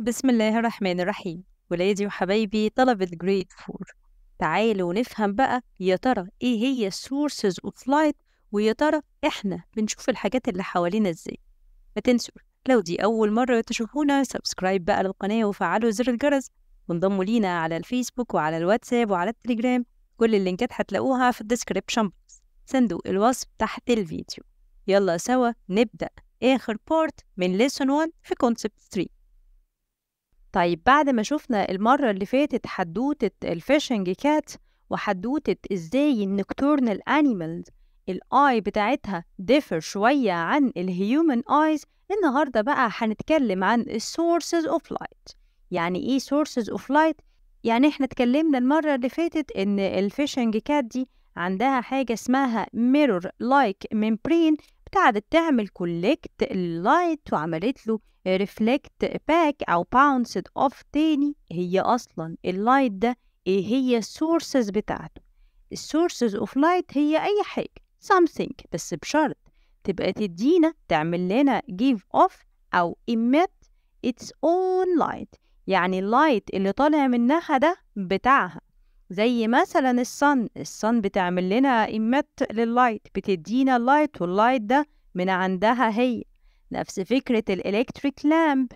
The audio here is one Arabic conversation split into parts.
بسم الله الرحمن الرحيم ولادي وحبايبي طلبة جريد فور تعالوا نفهم بقى يا ترى ايه هي السورسز اوف لايت ويا ترى احنا بنشوف الحاجات اللي حوالينا ازاي ما تنسوا لو دي اول مرة تشوفونا سبسكرايب بقى للقناة وفعلوا زر الجرس وانضموا لينا على الفيسبوك وعلى الواتساب وعلى التليجرام كل اللينكات هتلاقوها في الديسكريبشن بوكس صندوق الوصف تحت الفيديو يلا سوا نبدأ آخر بارت من ليسون 1 في كونسبت 3 طيب بعد ما شفنا المرة اللي فاتت حدوتة الفيشنج كات وحدوتة ازاي النكتورنال انيمالز الاي بتاعتها ديفر شوية عن الهيومن ايز النهاردة بقى هنتكلم عن السورسز اوف لايت يعني ايه سورسز اوف لايت يعني احنا اتكلمنا المرة اللي فاتت ان الفيشنج كات دي عندها حاجة اسمها ميرور لايك ممبرين قعدت تعمل كولكت اللايت وعملت له ريفلكت باك او باونسد اوف تاني هي اصلا اللايت ده ايه هي السورسز بتاعته السورسز اوف لايت هي اي حاجه something بس بشرط تبقى تدينا تعمل لنا give off او emit its own light يعني اللايت اللي طالع منها ده بتاعها زي مثلا الصن الصن بتعمل لنا إيمات لللايت بتدينا اللايت واللايت ده من عندها هي نفس فكرة الإلكتريك لامب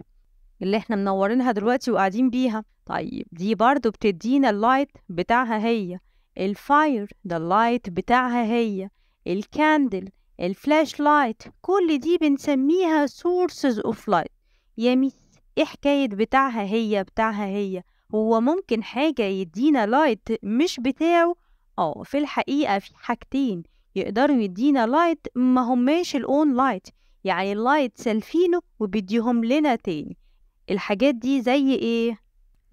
اللي احنا منورينها دلوقتي وقاعدين بيها طيب دي برضو بتدينا اللايت بتاعها هي الفاير ده اللايت بتاعها هي الكاندل الفلاش لايت كل دي بنسميها sources of light يا ميس ايه حكاية بتاعها هي بتاعها هي هو ممكن حاجة يدينا لايت مش بتاعه اه في الحقيقة في حاجتين يقدروا يدينا لايت ما هماش الاون لايت يعني اللايت سالفينه وبيديهم لنا تاني الحاجات دي زي ايه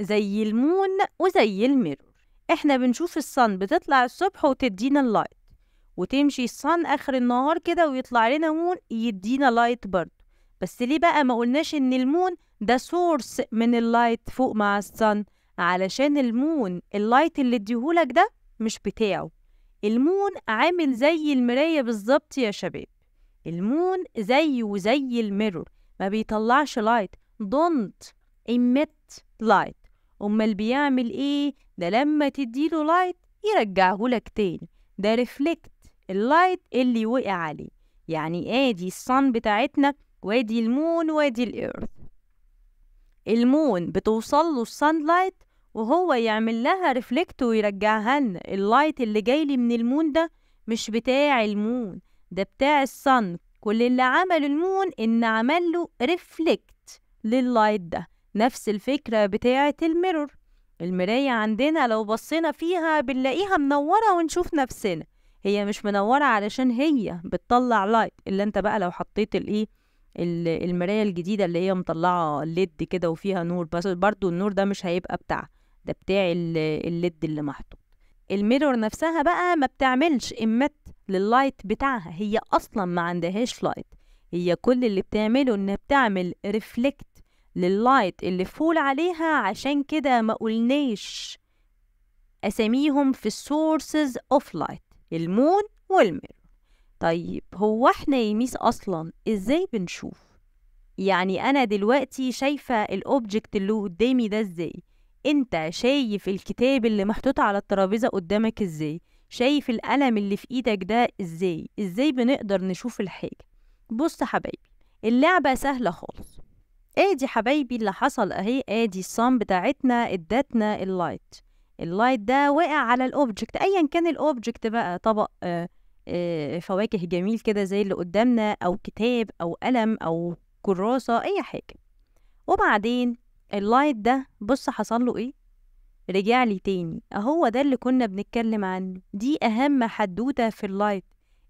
زي المون وزي الميرور احنا بنشوف الصن بتطلع الصبح وتدينا اللايت وتمشي الصن اخر النهار كده ويطلع لنا مون يدينا لايت برضه بس ليه بقى ما قلناش ان المون ده سورس من اللايت فوق مع الصن علشان المون اللايت اللي اديهولك ده مش بتاعه المون عامل زي المراية بالظبط يا شباب المون زيه وزي الميرور ما بيطلعش لايت don't emit light امال بيعمل ايه ده لما تديله لايت يرجعهولك تاني ده reflect اللايت اللي وقع عليه يعني ادي الصن بتاعتنا وادي المون وادي الايرث المون بتوصل له السان لايت وهو يعمل لها ريفلكت ويرجعها لنا اللايت اللي جاي لي من المون ده مش بتاع المون ده بتاع الصن كل اللي عمل المون ان عمل له ريفلكت لللايت ده نفس الفكرة بتاعة الميرور المراية عندنا لو بصينا فيها بنلاقيها منورة ونشوف نفسنا هي مش منورة علشان هي بتطلع لايت اللي انت بقى لو حطيت الايه المرايه الجديده اللي هي مطلعه ليد كده وفيها نور بس برضو النور ده مش هيبقى بتاعها ده بتاع الليد اللي محطوط الميرور نفسها بقى ما بتعملش امت لللايت بتاعها هي اصلا ما عندهاش لايت هي كل اللي بتعمله انها بتعمل ريفلكت لللايت اللي فول عليها عشان كده ما قلناش اساميهم في السورسز اوف لايت المون والميرور طيب هو احنا يا ميس اصلا ازاي بنشوف يعني انا دلوقتي شايفه الاوبجكت اللي قدامي ده ازاي انت شايف الكتاب اللي محطوط على الترابيزه قدامك ازاي شايف القلم اللي في ايدك ده ازاي ازاي بنقدر نشوف الحاجه بص حبايبي اللعبه سهله خالص ادي حبايبي اللي حصل اهي ادي الصام بتاعتنا ادتنا اللايت اللايت ده واقع على الاوبجكت ايا كان الاوبجكت بقى طبق آه آه، فواكه جميل كده زي اللي قدامنا أو كتاب أو قلم أو كراسة أي حاجة وبعدين اللايت ده بص حصل له إيه رجع لي تاني أهو ده اللي كنا بنتكلم عنه دي أهم حدوتة في اللايت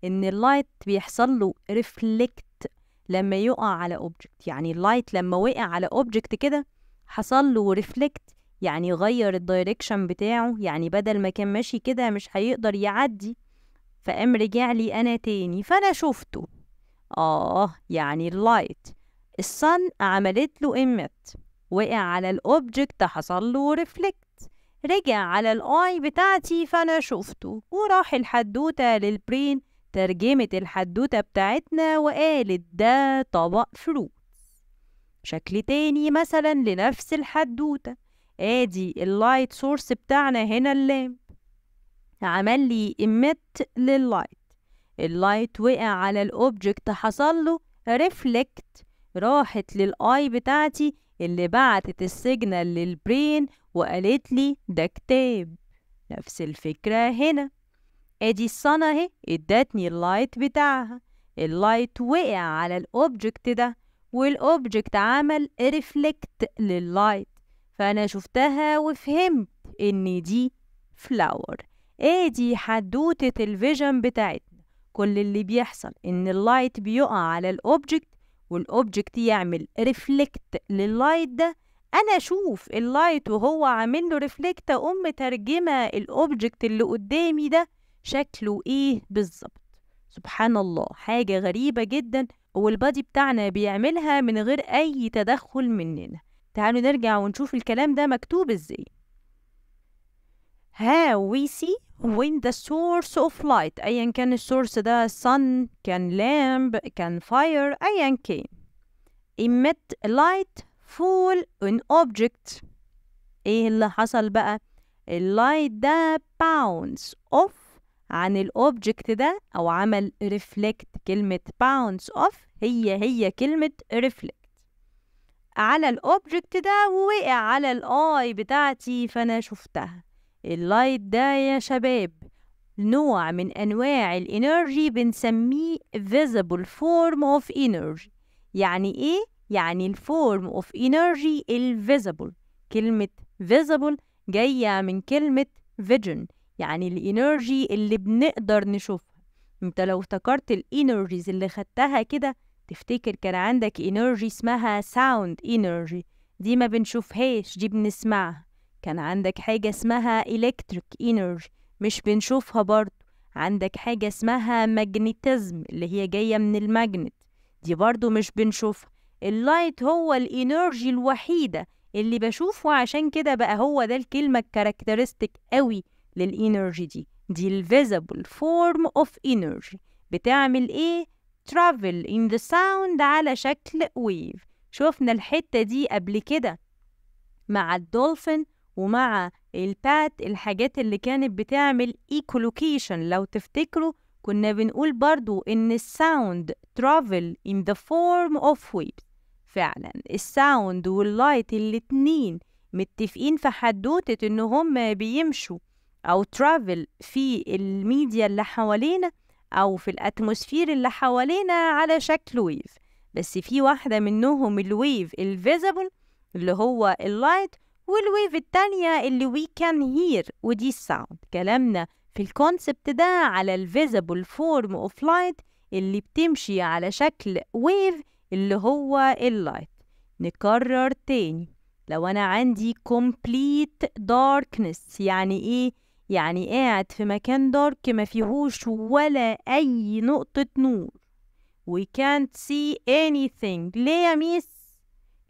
إن اللايت بيحصل له ريفلكت لما يقع على أوبجكت يعني اللايت لما وقع على أوبجكت كده حصل له ريفلكت يعني غير الدايركشن بتاعه يعني بدل ما كان ماشي كده مش هيقدر يعدي فقام رجع لي أنا تاني فأنا شفته آه يعني اللايت الصن عملت له إمت وقع على الأوبجكت حصل له ريفلكت رجع على الآي بتاعتي فأنا شفته وراح الحدوتة للبرين ترجمت الحدوتة بتاعتنا وقالت ده طبق فروت شكل تاني مثلا لنفس الحدوتة ادي اللايت سورس بتاعنا هنا اللام عمل لي emit لللايت اللايت وقع على الأوبجكت حصل له reflect راحت للآي بتاعتي اللي بعتت السيجنال للبرين وقالت لي ده كتاب نفس الفكرة هنا ادي الصنة اهي ادتني اللايت بتاعها اللايت وقع على الاوبجكت ده والاوبجكت عمل ريفلكت لللايت فانا شفتها وفهمت ان دي فلاور ايه حدوتة الفيجن بتاعتنا كل اللي بيحصل ان اللايت بيقع على الاوبجكت والاوبجكت يعمل ريفلكت لللايت ده انا اشوف اللايت وهو عامل له ريفلكت اقوم مترجمه الاوبجكت اللي قدامي ده شكله ايه بالظبط سبحان الله حاجه غريبه جدا والبادي بتاعنا بيعملها من غير اي تدخل مننا تعالوا نرجع ونشوف الكلام ده مكتوب ازاي ها we see when the source of light أيا كان السورس ده sun كان lamp كان fire أيا كان emit light full an object ايه اللي حصل بقى اللايت ده bounce off عن الاوبجكت ده او عمل reflect كلمة bounce off هي هي كلمة reflect على الاوبجكت ده ووقع على الاي بتاعتي فانا شفتها اللايت ده يا شباب نوع من أنواع الإنرجي بنسميه visible form of energy يعني إيه؟ يعني الفورم of energy الفيزبل كلمة visible جاية من كلمة vision يعني الإنرجي اللي بنقدر نشوفها انت لو افتكرت الإنرجيز اللي خدتها كده تفتكر كان عندك إنرجي اسمها sound energy دي ما بنشوفهاش دي بنسمعها كان عندك حاجة اسمها electric energy مش بنشوفها برضو عندك حاجة اسمها magnetism اللي هي جاية من الماجنت دي برضو مش بنشوفها اللايت هو الانرجي الوحيدة اللي بشوفه عشان كده بقى هو ده الكلمة الكاركترستيك قوي للانرجي دي دي الفيزابل فورم اوف انرجي بتعمل ايه travel in the sound على شكل ويف شفنا الحتة دي قبل كده مع الدولفين ومع البات الحاجات اللي كانت بتعمل ايكولوكيشن لو تفتكروا كنا بنقول برضو إن الساوند travel in the form of waves فعلا الساوند واللايت الاتنين متفقين في حدوتة إن هم بيمشوا أو travel في الميديا اللي حوالينا أو في الأتموسفير اللي حوالينا على شكل ويف بس في واحدة منهم الويف الفيزبل اللي هو اللايت والويف التانية اللي we can hear ودي الساوند كلامنا في الكونسبت ده على الفيزبل فورم اوف لايت اللي بتمشي على شكل ويف اللي هو اللايت نكرر تاني لو انا عندي complete darkness يعني ايه يعني قاعد في مكان دارك ما فيهوش ولا اي نقطة نور we can't see anything ليه يا ميس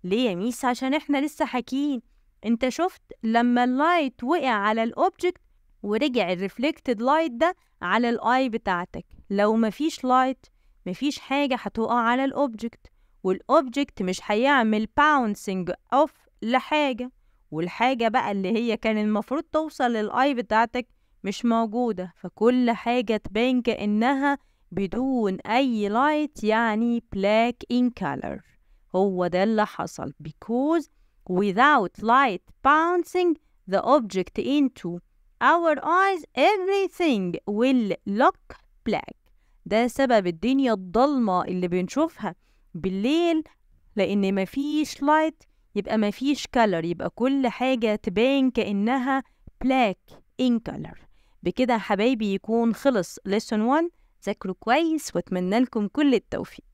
ليه يا ميس عشان احنا لسه حاكين انت شفت لما اللايت وقع على الاوبجكت ورجع الريفلكتد لايت ده على الاي بتاعتك لو مفيش لايت مفيش حاجة هتقع على الأوبجكت والأوبجكت مش هيعمل باونسنج أوف لحاجة والحاجة بقى اللي هي كان المفروض توصل للآي بتاعتك مش موجودة فكل حاجة تبان كأنها بدون أي لايت يعني black in color هو ده اللي حصل because without light bouncing the object into our eyes everything will look black ده سبب الدنيا الضلمة اللي بنشوفها بالليل لأن مفيش light يبقى مفيش color يبقى كل حاجة تبان كأنها black in color بكده يا حبايبي يكون خلص lesson 1 ذاكروا كويس واتمنى لكم كل التوفيق